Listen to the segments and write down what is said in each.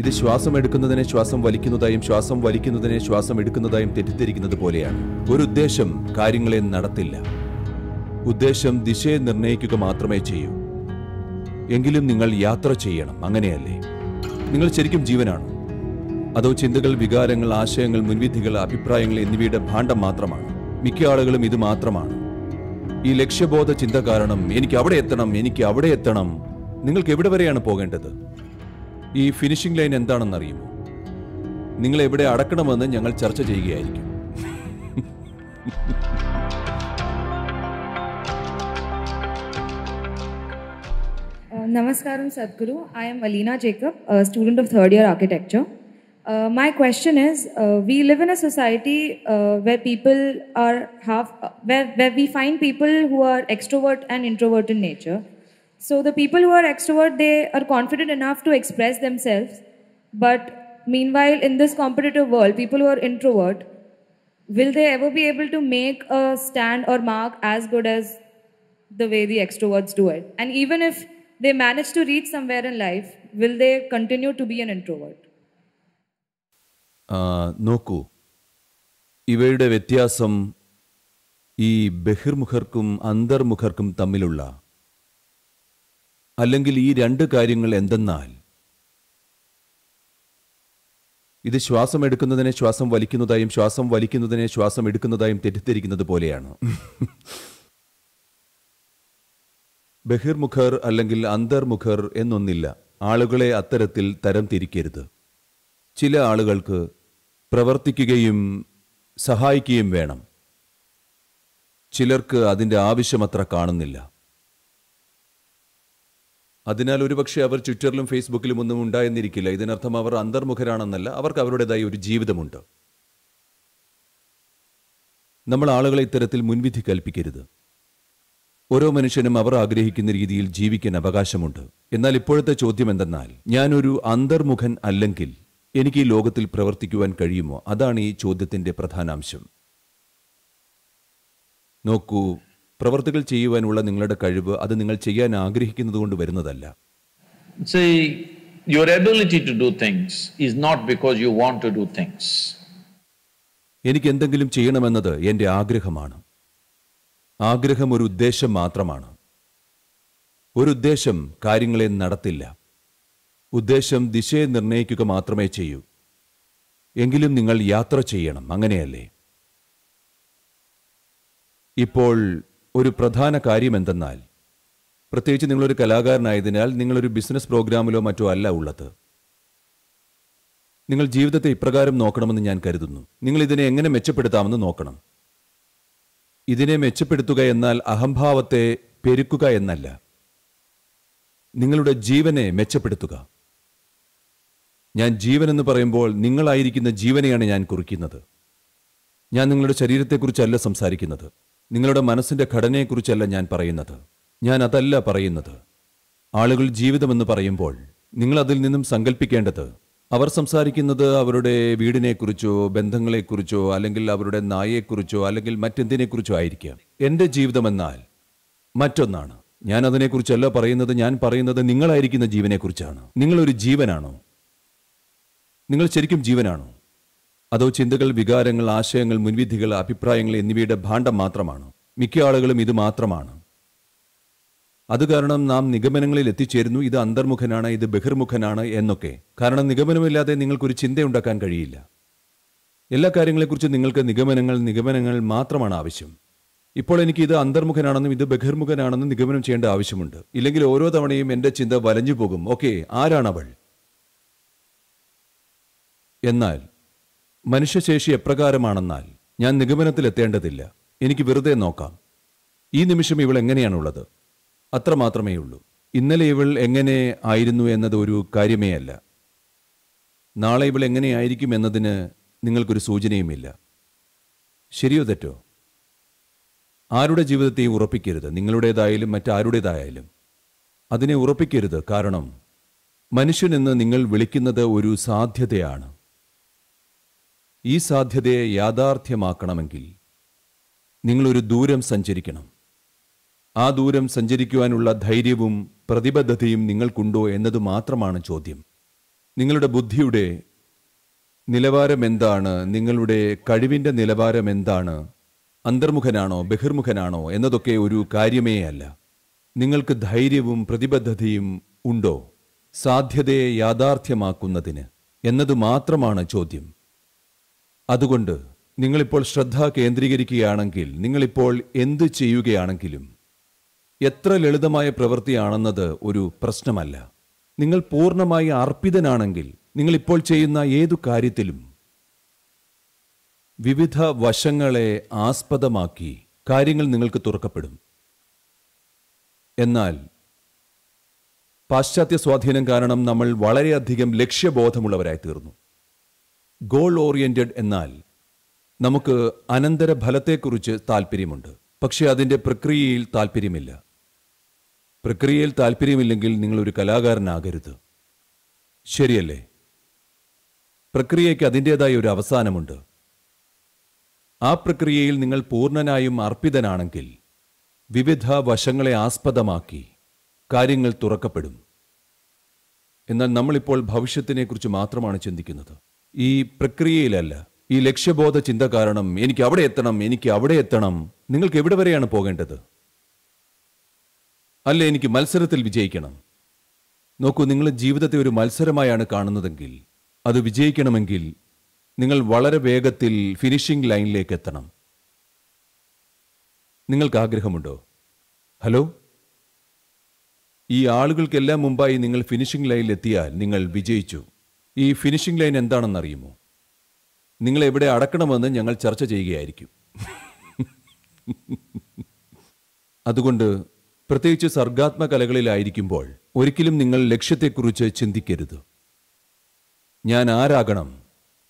ഇത് ശ്വാസം എടുക്കുന്നതിനെ ശ്വാസം വലിക്കുന്നതായും ശ്വാസം വലിക്കുന്നതിനെ ശ്വാസം എടുക്കുന്നതായും തെറ്റിദ്ധരിക്കുന്നത് പോലെയാണ് ഒരു ഉദ്ദേശം കാര്യങ്ങളെ നടത്തില്ല ഉദ്ദേശം ദിശയെ നിർണ്ണയിക്കുക മാത്രമേ ചെയ്യൂ എങ്കിലും നിങ്ങൾ യാത്ര ചെയ്യണം അങ്ങനെയല്ലേ നിങ്ങൾ ശരിക്കും ജീവനാണ് അതോ ചിന്തകൾ വികാരങ്ങൾ ആശയങ്ങൾ മുൻവിധികൾ അഭിപ്രായങ്ങൾ എന്നിവയുടെ ഭാണ്ഡം മാത്രമാണ് മിക്ക ആളുകളും ഇത് മാത്രമാണ് ഈ ലക്ഷ്യബോധ ചിന്ത കാരണം എനിക്ക് അവിടെ എത്തണം എനിക്ക് അവിടെ എത്തണം നിങ്ങൾക്ക് എവിടെ വരെയാണ് പോകേണ്ടത് ഈ ഫിനിഷിംഗ് ലൈൻ എന്താണെന്ന് അറിയുമോ നിങ്ങൾ എവിടെ അടക്കണമെന്ന് ഞങ്ങൾ ചർച്ച ചെയ്യുകയായിരിക്കും uh, നമസ്കാരം Sadhguru I am Alina Jacob a of third year architecture my Uh, is we live in a society where people are uh, where we uh, are people who are extrovert and introvert in nature So the people who are extrovert, they are confident enough to express themselves. But meanwhile, in this competitive world, people who are introvert, will they ever be able to make a stand or mark as good as the way the extroverts do it? And even if they manage to reach somewhere in life, will they continue to be an introvert? നോക്കൂ ഇവയുടെ വ്യത്യാസം ഈ ബഹിർമുഖർക്കും അന്തർമുഖർക്കും തമ്മിലുള്ള അല്ലെങ്കിൽ ഈ രണ്ട് കാര്യങ്ങൾ എന്തെന്നാൽ ഇത് ശ്വാസം എടുക്കുന്നതിനെ ശ്വാസം വലിക്കുന്നതായും ശ്വാസം വലിക്കുന്നതിനെ ശ്വാസം എടുക്കുന്നതായും തെറ്റിദ്ധരിക്കുന്നത് പോലെയാണ് ബഹിർമുഖർ അല്ലെങ്കിൽ അന്തർമുഖർ എന്നൊന്നില്ല ആളുകളെ അത്തരത്തിൽ തരം തിരിക്കരുത് ചില ആളുകൾക്ക് പ്രവർത്തിക്കുകയും സഹായിക്കുകയും വേണം ചിലർക്ക് അതിൻ്റെ ആവശ്യമത്ര കാണുന്നില്ല അതിനാൽ ഒരുപക്ഷെ അവർ ട്വിറ്ററിലും ഫേസ്ബുക്കിലും ഒന്നും ഉണ്ടായെന്നിരിക്കില്ല ഇതിനർത്ഥം അവർ അന്തർമുഖരാണെന്നല്ല അവർക്ക് അവരുടേതായി ഒരു ജീവിതമുണ്ട് നമ്മൾ ആളുകളെ ഇത്തരത്തിൽ മുൻവിധി കൽപ്പിക്കരുത് ഓരോ മനുഷ്യനും അവർ ആഗ്രഹിക്കുന്ന രീതിയിൽ ജീവിക്കാൻ അവകാശമുണ്ട് എന്നാൽ ഇപ്പോഴത്തെ ചോദ്യം എന്തെന്നാൽ ഞാനൊരു അന്തർമുഖൻ അല്ലെങ്കിൽ എനിക്ക് ഈ ലോകത്തിൽ പ്രവർത്തിക്കുവാൻ കഴിയുമോ അതാണ് ഈ ചോദ്യത്തിൻ്റെ പ്രധാനാംശം നോക്കൂ പ്രവർത്തികൾ ചെയ്യുവാനുള്ള നിങ്ങളുടെ കഴിവ് അത് നിങ്ങൾ ചെയ്യാൻ ആഗ്രഹിക്കുന്നത് കൊണ്ട് വരുന്നതല്ല എനിക്ക് എന്തെങ്കിലും ചെയ്യണമെന്നത് എന്റെ ആഗ്രഹമാണ് ആഗ്രഹം ഒരു ഉദ്ദേശം മാത്രമാണ് ഒരു ഉദ്ദേശം കാര്യങ്ങളെ നടത്തില്ല ഉദ്ദേശം ദിശയെ നിർണ്ണയിക്കുക മാത്രമേ ചെയ്യൂ എങ്കിലും നിങ്ങൾ യാത്ര ചെയ്യണം അങ്ങനെയല്ലേ ഇപ്പോൾ ഒരു പ്രധാന കാര്യമെന്തെന്നാൽ പ്രത്യേകിച്ച് നിങ്ങളൊരു കലാകാരനായതിനാൽ നിങ്ങളൊരു ബിസിനസ് പ്രോഗ്രാമിലോ മറ്റോ അല്ല ഉള്ളത് നിങ്ങൾ ജീവിതത്തെ ഇപ്രകാരം നോക്കണമെന്ന് ഞാൻ കരുതുന്നു നിങ്ങൾ ഇതിനെ എങ്ങനെ മെച്ചപ്പെടുത്താമെന്ന് നോക്കണം ഇതിനെ മെച്ചപ്പെടുത്തുക എന്നാൽ അഹംഭാവത്തെ പെരുക്കുക എന്നല്ല നിങ്ങളുടെ ജീവനെ മെച്ചപ്പെടുത്തുക ഞാൻ ജീവൻ എന്ന് പറയുമ്പോൾ നിങ്ങളായിരിക്കുന്ന ജീവനെയാണ് ഞാൻ കുറിക്കുന്നത് ഞാൻ നിങ്ങളുടെ ശരീരത്തെക്കുറിച്ചല്ല സംസാരിക്കുന്നത് നിങ്ങളുടെ മനസ്സിൻ്റെ ഘടനയെക്കുറിച്ചല്ല ഞാൻ പറയുന്നത് ഞാൻ അതല്ല പറയുന്നത് ആളുകൾ ജീവിതമെന്ന് പറയുമ്പോൾ നിങ്ങൾ അതിൽ നിന്നും സങ്കല്പിക്കേണ്ടത് അവർ സംസാരിക്കുന്നത് അവരുടെ വീടിനെക്കുറിച്ചോ ബന്ധങ്ങളെക്കുറിച്ചോ അല്ലെങ്കിൽ അവരുടെ നായയെക്കുറിച്ചോ അല്ലെങ്കിൽ മറ്റെന്തിനെക്കുറിച്ചോ ആയിരിക്കാം എൻ്റെ ജീവിതമെന്നാൽ മറ്റൊന്നാണ് ഞാൻ അതിനെക്കുറിച്ചല്ല പറയുന്നത് ഞാൻ പറയുന്നത് നിങ്ങളായിരിക്കുന്ന ജീവനെക്കുറിച്ചാണ് നിങ്ങളൊരു ജീവനാണോ നിങ്ങൾ ശരിക്കും ജീവനാണോ അതോ ചിന്തകൾ വികാരങ്ങൾ ആശയങ്ങൾ മുൻവിധികൾ അഭിപ്രായങ്ങൾ എന്നിവയുടെ ഭാണ്ഡം മാത്രമാണ് മിക്ക ആളുകളും ഇത് മാത്രമാണ് അത് കാരണം നാം നിഗമനങ്ങളിൽ എത്തിച്ചേരുന്നു ഇത് അന്തർമുഖനാണ് ഇത് ബഹിർമുഖനാണ് എന്നൊക്കെ കാരണം നിഗമനമില്ലാതെ നിങ്ങൾക്കൊരു ചിന്തയുണ്ടാക്കാൻ കഴിയില്ല എല്ലാ കാര്യങ്ങളെക്കുറിച്ച് നിങ്ങൾക്ക് നിഗമനങ്ങൾ നിഗമനങ്ങൾ മാത്രമാണ് ആവശ്യം ഇപ്പോൾ എനിക്ക് ഇത് അന്തർമുഖനാണെന്നും ഇത് ബഹിർമുഖനാണെന്നും നിഗമനം ചെയ്യേണ്ട ആവശ്യമുണ്ട് ഇല്ലെങ്കിൽ ഓരോ തവണയും എൻ്റെ ചിന്ത വലഞ്ഞു പോകും ഓക്കെ ആരാണവൾ എന്നാൽ മനുഷ്യശേഷി എപ്രകാരമാണെന്നാൽ ഞാൻ നിഗമനത്തിലെത്തേണ്ടതില്ല എനിക്ക് വെറുതെ നോക്കാം ഈ നിമിഷം ഇവൾ എങ്ങനെയാണുള്ളത് അത്രമാത്രമേ ഉള്ളൂ ഇന്നലെ ഇവൾ എങ്ങനെ ആയിരുന്നു എന്നത് ഒരു കാര്യമേ അല്ല നാളെ ഇവൾ എങ്ങനെയായിരിക്കും എന്നതിന് നിങ്ങൾക്കൊരു സൂചനയുമില്ല ശരിയോ തെറ്റോ ആരുടെ ജീവിതത്തെയും ഉറപ്പിക്കരുത് നിങ്ങളുടേതായാലും മറ്റാരുടേതായാലും അതിനെ ഉറപ്പിക്കരുത് കാരണം മനുഷ്യനെന്ന് നിങ്ങൾ വിളിക്കുന്നത് ഒരു സാധ്യതയാണ് ഈ സാധ്യതയെ യാഥാർത്ഥ്യമാക്കണമെങ്കിൽ നിങ്ങളൊരു ദൂരം സഞ്ചരിക്കണം ആ ദൂരം സഞ്ചരിക്കുവാനുള്ള ധൈര്യവും പ്രതിബദ്ധതയും നിങ്ങൾക്കുണ്ടോ എന്നത് മാത്രമാണ് ചോദ്യം നിങ്ങളുടെ ബുദ്ധിയുടെ നിലവാരം എന്താണ് നിങ്ങളുടെ കഴിവിൻ്റെ നിലവാരം എന്താണ് അന്തർമുഖനാണോ ബഹിർമുഖനാണോ എന്നതൊക്കെ ഒരു കാര്യമേ അല്ല നിങ്ങൾക്ക് ധൈര്യവും പ്രതിബദ്ധതയും ഉണ്ടോ സാധ്യതയെ യാഥാർത്ഥ്യമാക്കുന്നതിന് എന്നത് മാത്രമാണ് ചോദ്യം അതുകൊണ്ട് നിങ്ങളിപ്പോൾ ശ്രദ്ധ കേന്ദ്രീകരിക്കുകയാണെങ്കിൽ നിങ്ങളിപ്പോൾ എന്ത് ചെയ്യുകയാണെങ്കിലും എത്ര ലളിതമായ പ്രവൃത്തിയാണെന്നത് ഒരു പ്രശ്നമല്ല നിങ്ങൾ പൂർണ്ണമായി അർപ്പിതനാണെങ്കിൽ നിങ്ങളിപ്പോൾ ചെയ്യുന്ന ഏതു കാര്യത്തിലും വിവിധ വശങ്ങളെ ആസ്പദമാക്കി കാര്യങ്ങൾ നിങ്ങൾക്ക് തുറക്കപ്പെടും എന്നാൽ പാശ്ചാത്യ സ്വാധീനം കാരണം നമ്മൾ വളരെയധികം ലക്ഷ്യബോധമുള്ളവരായി തീർന്നു ഗോൾ ഓറിയന്റഡ് എന്നാൽ നമുക്ക് അനന്തര ഫലത്തെക്കുറിച്ച് താല്പര്യമുണ്ട് പക്ഷേ അതിൻ്റെ പ്രക്രിയയിൽ താല്പര്യമില്ല പ്രക്രിയയിൽ താല്പര്യമില്ലെങ്കിൽ നിങ്ങളൊരു കലാകാരനാകരുത് ശരിയല്ലേ പ്രക്രിയയ്ക്ക് അതിൻ്റേതായ ഒരു അവസാനമുണ്ട് ആ പ്രക്രിയയിൽ നിങ്ങൾ പൂർണ്ണനായും അർപ്പിതനാണെങ്കിൽ വിവിധ വശങ്ങളെ ആസ്പദമാക്കി കാര്യങ്ങൾ തുറക്കപ്പെടും എന്നാൽ നമ്മളിപ്പോൾ ഭവിഷ്യത്തിനെക്കുറിച്ച് മാത്രമാണ് ചിന്തിക്കുന്നത് ഈ പ്രക്രിയയിലല്ല ഈ ലക്ഷ്യബോധ ചിന്ത കാരണം എനിക്ക് അവിടെ എത്തണം എനിക്ക് അവിടെ എത്തണം നിങ്ങൾക്ക് എവിടെ വരെയാണ് പോകേണ്ടത് അല്ല എനിക്ക് മത്സരത്തിൽ വിജയിക്കണം നോക്കൂ നിങ്ങൾ ജീവിതത്തെ ഒരു മത്സരമായാണ് കാണുന്നതെങ്കിൽ അത് വിജയിക്കണമെങ്കിൽ നിങ്ങൾ വളരെ വേഗത്തിൽ ഫിനിഷിംഗ് ലൈനിലേക്ക് എത്തണം നിങ്ങൾക്ക് ആഗ്രഹമുണ്ടോ ഹലോ ഈ ആളുകൾക്കെല്ലാം മുമ്പായി നിങ്ങൾ ഫിനിഷിംഗ് ലൈനിൽ എത്തിയാൽ നിങ്ങൾ വിജയിച്ചു ഈ ഫിനിഷിംഗ് ലൈൻ എന്താണെന്ന് അറിയുമോ നിങ്ങൾ എവിടെ അടക്കണമെന്ന് ഞങ്ങൾ ചർച്ച ചെയ്യുകയായിരിക്കും അതുകൊണ്ട് പ്രത്യേകിച്ച് സർഗാത്മ കലകളിലായിരിക്കുമ്പോൾ ഒരിക്കലും നിങ്ങൾ ലക്ഷ്യത്തെക്കുറിച്ച് ചിന്തിക്കരുത് ഞാൻ ആരാകണം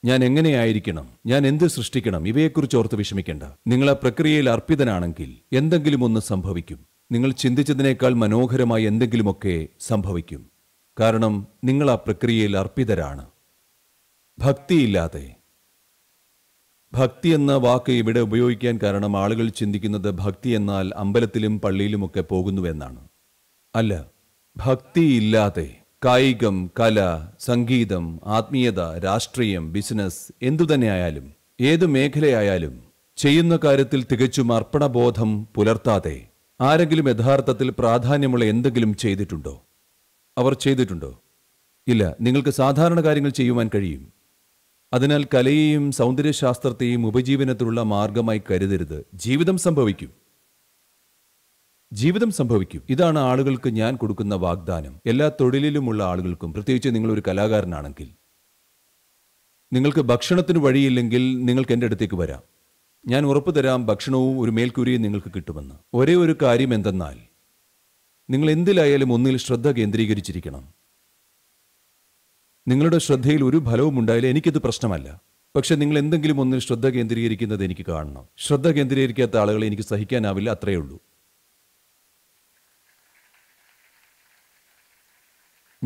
ഞാൻ എങ്ങനെയായിരിക്കണം ഞാൻ എന്ത് സൃഷ്ടിക്കണം ഇവയെക്കുറിച്ച് ഓർത്ത് വിഷമിക്കേണ്ട നിങ്ങൾ ആ പ്രക്രിയയിൽ അർപ്പിതനാണെങ്കിൽ എന്തെങ്കിലും ഒന്ന് സംഭവിക്കും നിങ്ങൾ ചിന്തിച്ചതിനേക്കാൾ മനോഹരമായി എന്തെങ്കിലുമൊക്കെ സംഭവിക്കും കാരണം നിങ്ങൾ ആ പ്രക്രിയയിൽ അർപ്പിതരാണ് ഭക്തിയില്ലാതെ ഭക്തി എന്ന വാക്ക് ഇവിടെ ഉപയോഗിക്കാൻ കാരണം ആളുകൾ ചിന്തിക്കുന്നത് ഭക്തി എന്നാൽ അമ്പലത്തിലും പള്ളിയിലുമൊക്കെ പോകുന്നുവെന്നാണ് അല്ല ഭക്തിയില്ലാതെ കായികം കല സംഗീതം ആത്മീയത രാഷ്ട്രീയം ബിസിനസ് എന്തുതന്നെയായാലും ഏത് മേഖലയായാലും ചെയ്യുന്ന കാര്യത്തിൽ തികച്ചും അർപ്പണബോധം പുലർത്താതെ ആരെങ്കിലും യഥാർത്ഥത്തിൽ പ്രാധാന്യമുള്ള എന്തെങ്കിലും ചെയ്തിട്ടുണ്ടോ അവർ ചെയ്തിട്ടുണ്ടോ ഇല്ല നിങ്ങൾക്ക് സാധാരണ കാര്യങ്ങൾ ചെയ്യുവാൻ കഴിയും അതിനാൽ കലയെയും സൗന്ദര്യശാസ്ത്രത്തെയും ഉപജീവനത്തിലുള്ള മാർഗമായി കരുതരുത് ജീവിതം സംഭവിക്കും ജീവിതം സംഭവിക്കും ഇതാണ് ആളുകൾക്ക് ഞാൻ കൊടുക്കുന്ന വാഗ്ദാനം എല്ലാ തൊഴിലിലുമുള്ള ആളുകൾക്കും പ്രത്യേകിച്ച് നിങ്ങൾ ഒരു കലാകാരനാണെങ്കിൽ നിങ്ങൾക്ക് ഭക്ഷണത്തിന് വഴിയില്ലെങ്കിൽ നിങ്ങൾക്ക് എൻ്റെ അടുത്തേക്ക് വരാം ഞാൻ ഉറപ്പു തരാം ഭക്ഷണവും ഒരു മേൽക്കൂരിയും നിങ്ങൾക്ക് കിട്ടുമെന്ന് ഒരേ ഒരു കാര്യം എന്തെന്നാൽ നിങ്ങൾ എന്തിലായാലും ഒന്നിൽ ശ്രദ്ധ കേന്ദ്രീകരിച്ചിരിക്കണം നിങ്ങളുടെ ശ്രദ്ധയിൽ ഒരു ഫലവും ഉണ്ടായാലും എനിക്കിത് പ്രശ്നമല്ല പക്ഷെ നിങ്ങൾ എന്തെങ്കിലും ഒന്നിൽ ശ്രദ്ധ കേന്ദ്രീകരിക്കുന്നത് എനിക്ക് കാണണം ശ്രദ്ധ കേന്ദ്രീകരിക്കാത്ത ആളുകളെ എനിക്ക് സഹിക്കാനാവില്ല അത്രയേ ഉള്ളൂ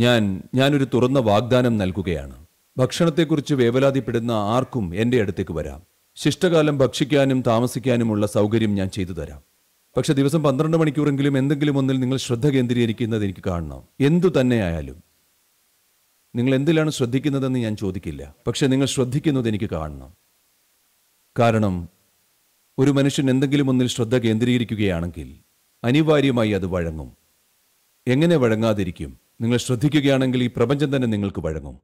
ഞാൻ ഞാനൊരു തുറന്ന വാഗ്ദാനം നൽകുകയാണ് ഭക്ഷണത്തെക്കുറിച്ച് വേവലാതിപ്പെടുന്ന ആർക്കും എൻ്റെ അടുത്തേക്ക് വരാം ശിഷ്ടകാലം ഭക്ഷിക്കാനും താമസിക്കാനുമുള്ള സൗകര്യം ഞാൻ ചെയ്തു തരാം പക്ഷെ ദിവസം പന്ത്രണ്ട് മണിക്കൂറെങ്കിലും എന്തെങ്കിലും ഒന്നിൽ നിങ്ങൾ ശ്രദ്ധ കേന്ദ്രീകരിക്കുന്നത് എനിക്ക് കാണണം എന്തു തന്നെയായാലും നിങ്ങൾ എന്തിലാണ് ശ്രദ്ധിക്കുന്നതെന്ന് ഞാൻ ചോദിക്കില്ല പക്ഷെ നിങ്ങൾ ശ്രദ്ധിക്കുന്നത് എനിക്ക് കാണണം കാരണം ഒരു മനുഷ്യൻ എന്തെങ്കിലും ഒന്നിൽ ശ്രദ്ധ കേന്ദ്രീകരിക്കുകയാണെങ്കിൽ അനിവാര്യമായി അത് വഴങ്ങും എങ്ങനെ വഴങ്ങാതിരിക്കും നിങ്ങൾ ശ്രദ്ധിക്കുകയാണെങ്കിൽ ഈ പ്രപഞ്ചം തന്നെ നിങ്ങൾക്ക് വഴങ്ങും